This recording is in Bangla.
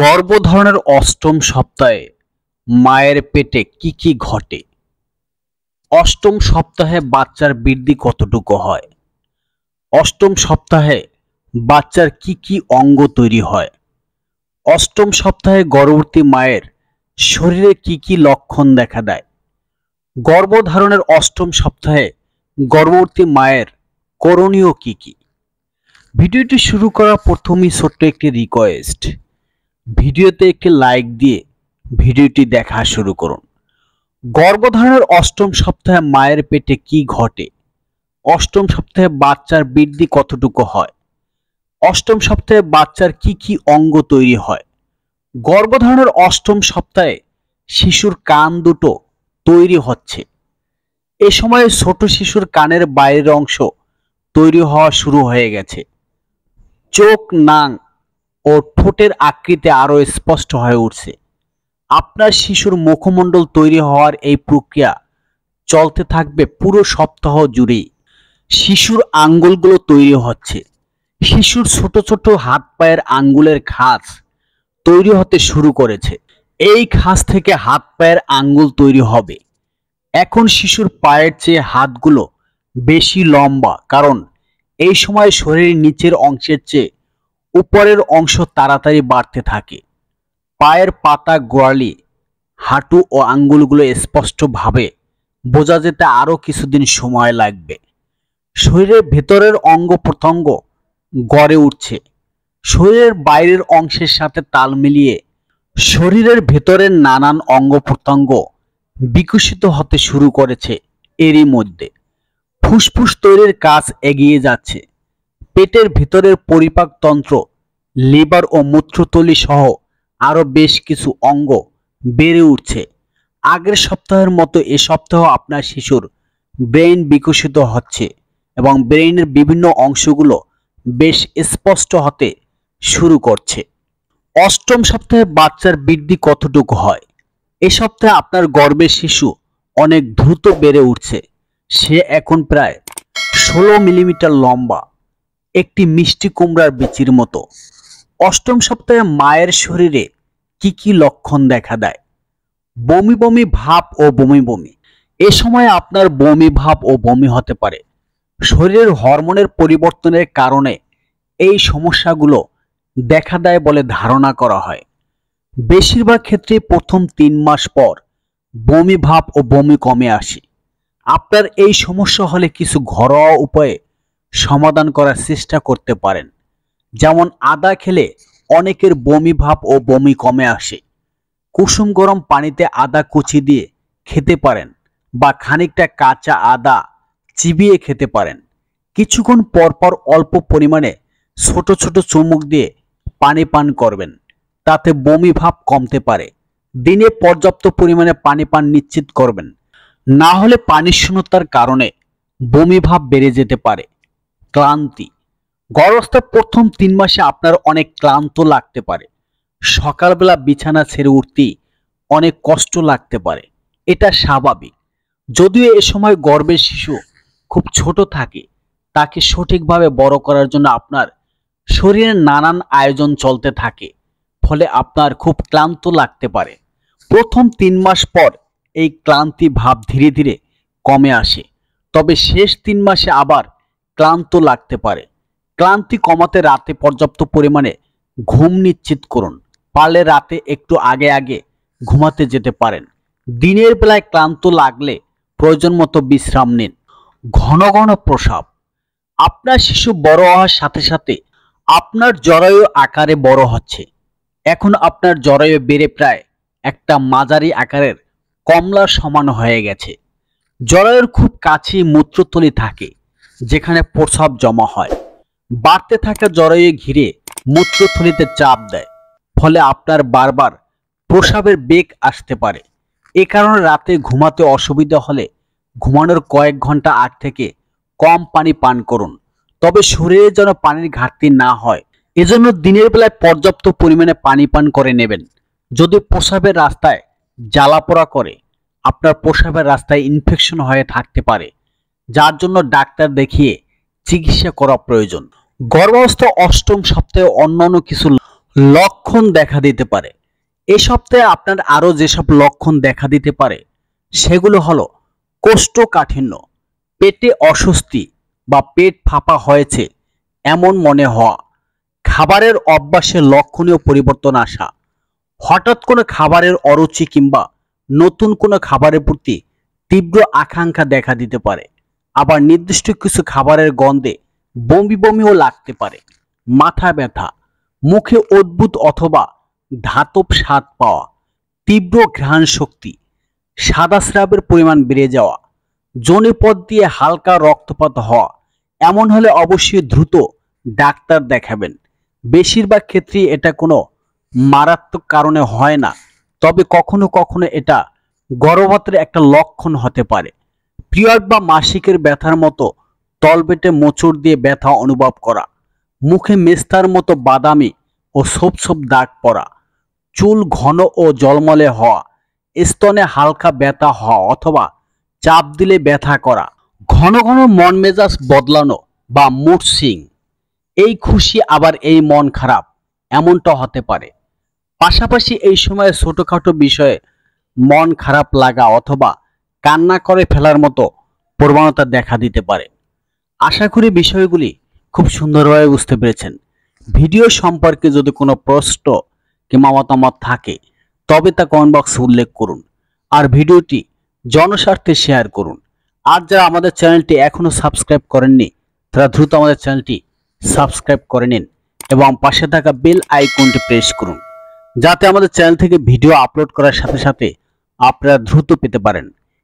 গর্ভধারণের অষ্টম সপ্তাহে মায়ের পেটে কি কি ঘটে অষ্টম সপ্তাহে বাচ্চার বৃদ্ধি কতটুকু হয় অষ্টম সপ্তাহে বাচ্চার কি কি অঙ্গ তৈরি হয় অষ্টম সপ্তাহে গর্ভবতী মায়ের শরীরে কি কি লক্ষণ দেখা দেয় গর্ভধারণের অষ্টম সপ্তাহে গর্ভবতী মায়ের করণীয় কি কি ভিডিওটি শুরু করা প্রথমেই ছোট্ট একটি রিকোয়েস্ট ভিডিওতে একটি লাইক দিয়ে ভিডিওটি দেখা শুরু করুন গর্ভধারণের অষ্টম সপ্তাহে মায়ের পেটে কি ঘটে অষ্টম সপ্তাহে বাচ্চার বৃদ্ধি কতটুকু হয় অষ্টম সপ্তাহে বাচ্চার কি কি অঙ্গ তৈরি হয় গর্ভধারণের অষ্টম সপ্তাহে শিশুর কান দুটো তৈরি হচ্ছে এ সময়ে ছোট শিশুর কানের বাইরের অংশ তৈরি হওয়া শুরু হয়ে গেছে চোখ নাং ও ঠোঁটের আকৃতি আরও স্পষ্ট হয়ে উঠছে আপনার শিশুর মুখমণ্ডল তৈরি হওয়ার এই প্রক্রিয়া চলতে থাকবে পুরো সপ্তাহ জুড়েই শিশুর আঙ্গুলগুলো তৈরি হচ্ছে শিশুর ছোট ছোট হাত পায়ের আঙ্গুলের খাঁজ তৈরি হতে শুরু করেছে এই খাঁজ থেকে হাত পায়ের আঙ্গুল তৈরি হবে এখন শিশুর পায়ের চেয়ে হাতগুলো বেশি লম্বা কারণ এই সময় শরীরের নিচের অংশের চেয়ে উপরের অংশ তাড়াতাড়ি বাড়তে থাকে পায়ের পাতা গোড়ালি হাঁটু ও আঙ্গুলগুলো স্পষ্টভাবে বোঝা যেতে আরও কিছুদিন সময় লাগবে শরীরের ভেতরের অঙ্গ প্রত্যঙ্গ গড়ে উঠছে শরীরের বাইরের অংশের সাথে তাল মিলিয়ে শরীরের ভেতরের নানান অঙ্গ প্রত্যঙ্গ বিকশিত হতে শুরু করেছে এরই মধ্যে ফুসফুস তৈরির কাজ এগিয়ে যাচ্ছে পেটের ভিতরের পরিপাকতন্ত্র লিভার ও মূত্রতলি সহ আরও বেশ কিছু অঙ্গ বেড়ে উঠছে আগের সপ্তাহের মতো এ সপ্তাহ আপনার শিশুর ব্রেইন বিকশিত হচ্ছে এবং ব্রেইনের বিভিন্ন অংশগুলো বেশ স্পষ্ট হতে শুরু করছে অষ্টম সপ্তাহে বাচ্চার বৃদ্ধি কতটুকু হয় এ সপ্তাহে আপনার গর্ভের শিশু অনেক দ্রুত বেড়ে উঠছে সে এখন প্রায় ষোলো মিলিমিটার লম্বা একটি মিষ্টি কুমড়ার বিচির মতো অষ্টম সপ্তাহে মায়ের শরীরে কি কি লক্ষণ দেখা দেয় বমি বমি ভাব ও বমি বমি এ সময় আপনার বমি ভাব ও বমি হতে পারে শরীরের হরমোনের পরিবর্তনের কারণে এই সমস্যাগুলো দেখা দেয় বলে ধারণা করা হয় বেশিরভাগ ক্ষেত্রে প্রথম তিন মাস পর বমি ভাব ও বমি কমে আসে আপনার এই সমস্যা হলে কিছু ঘরোয়া উপায়ে সমাধান করার চেষ্টা করতে পারেন যেমন আদা খেলে অনেকের বমি ভাব ও বমি কমে আসে কুসুম গরম পানিতে আদা কুচি দিয়ে খেতে পারেন বা খানিকটা কাঁচা আদা চিবিয়ে খেতে পারেন কিছুক্ষণ পরপর অল্প পরিমাণে ছোট ছোট চুমুক দিয়ে পানি পান করবেন তাতে বমি ভাব কমতে পারে দিনে পর্যাপ্ত পরিমাণে পানি পান নিশ্চিত করবেন না হলে পানি কারণে বমি ভাব বেড়ে যেতে পারে ক্লান্তি গর্ভাবস্থার প্রথম তিন মাসে আপনার অনেক ক্লান্ত লাগতে পারে সকালবেলা বিছানা ছেড়ে উঠতে অনেক কষ্ট লাগতে পারে এটা স্বাভাবিক যদিও এ সময় গর্ভের শিশু খুব ছোট থাকে তাকে সঠিকভাবে বড় করার জন্য আপনার শরীরের নানান আয়োজন চলতে থাকে ফলে আপনার খুব ক্লান্ত লাগতে পারে প্রথম তিন মাস পর এই ক্লান্তি ভাব ধীরে ধীরে কমে আসে তবে শেষ তিন মাসে আবার ক্লান্ত লাগতে পারে ক্লান্তি কমাতে রাতে পর্যাপ্ত পরিমাণে ঘুম নিশ্চিত করুন পারলে রাতে একটু আগে আগে ঘুমাতে যেতে পারেন দিনের বেলায় ক্লান্ত লাগলে প্রয়োজন মতো বিশ্রাম নিন ঘন ঘন প্রসাব আপনার শিশু বড় হওয়ার সাথে সাথে আপনার জরায়ু আকারে বড় হচ্ছে এখন আপনার জরায়ু বেড়ে প্রায় একটা মাঝারি আকারের কমলা সমান হয়ে গেছে জরায়ুর খুব কাছে মূত্রতলি থাকে যেখানে প্রসাব জমা হয় বাড়তে থাকা জরায়ু ঘিরে মূত্রথলিতে চাপ দেয় ফলে আপনার বারবার প্রসাবের বেগ আসতে পারে এ কারণে রাতে ঘুমাতে অসুবিধা হলে ঘুমানোর কয়েক ঘন্টা আগ থেকে কম পানি পান করুন তবে শরীরে যেন পানির ঘাটতি না হয় এজন্য দিনের বেলায় পর্যাপ্ত পরিমাণে পানি পান করে নেবেন যদি প্রসাবের রাস্তায় জ্বালা পোড়া করে আপনার প্রসাবের রাস্তায় ইনফেকশন হয়ে থাকতে পারে যার জন্য ডাক্তার দেখিয়ে চিকিৎসা করা প্রয়োজন গর্ভাবস্থ অষ্টম সপ্তাহে অন্যান্য কিছু লক্ষণ দেখা দিতে পারে এ সপ্তাহে আপনার আরও যেসব লক্ষণ দেখা দিতে পারে সেগুলো হলো কোষ্ঠকাঠিন্য পেটে অস্বস্তি বা পেট ফাঁপা হয়েছে এমন মনে হওয়া খাবারের অভ্যাসে লক্ষণীয় পরিবর্তন আসা হঠাৎ কোনো খাবারের অরুচি কিংবা নতুন কোনো খাবারের প্রতি তীব্র আকাঙ্ক্ষা দেখা দিতে পারে আবার নির্দিষ্ট কিছু খাবারের গন্ধে বমি বমিও লাগতে পারে মাথা ব্যথা মুখে অদ্ভুত অথবা ধাতব স্বাদ পাওয়া তীব্র ঘ্রাণ শক্তি সাদা স্রাবের পরিমাণ বেড়ে যাওয়া পথ দিয়ে হালকা রক্তপাত হওয়া এমন হলে অবশ্যই দ্রুত ডাক্তার দেখাবেন বেশিরভাগ ক্ষেত্রে এটা কোনো মারাত্মক কারণে হয় না তবে কখনো কখনো এটা গর্ভপাতের একটা লক্ষণ হতে পারে পিরিয়ড বা মাসিকের ব্যথার মতো তলবেটে মোচড় দিয়ে ব্যথা অনুভব করা মুখে মেস্তার মতো বাদামি ও সোপ সোপ দাগ পড়া চুল ঘন ও জলমলে হওয়া স্তনে হালকা ব্যথা হওয়া অথবা চাপ দিলে ব্যথা করা ঘন ঘন মন মেজাজ বদলানো বা মুড সিং এই খুশি আবার এই মন খারাপ এমনটা হতে পারে পাশাপাশি এই সময়ে ছোটোখাটো বিষয়ে মন খারাপ লাগা অথবা কান্না করে ফেলার মতো প্রবণতা দেখা দিতে পারে আশা করি বিষয়গুলি খুব সুন্দরভাবে বুঝতে পেরেছেন ভিডিও সম্পর্কে যদি কোনো প্রশ্ন কিংবা মতামত থাকে তবে তা কমেন্ট বক্সে উল্লেখ করুন আর ভিডিওটি জনস্বার্থে শেয়ার করুন আর যারা আমাদের চ্যানেলটি এখনও সাবস্ক্রাইব করেননি তারা দ্রুত আমাদের চ্যানেলটি সাবস্ক্রাইব করে নিন এবং পাশে থাকা বেল আইকনটি প্রেস করুন যাতে আমাদের চ্যানেল থেকে ভিডিও আপলোড করার সাথে সাথে আপনারা দ্রুত পেতে পারেন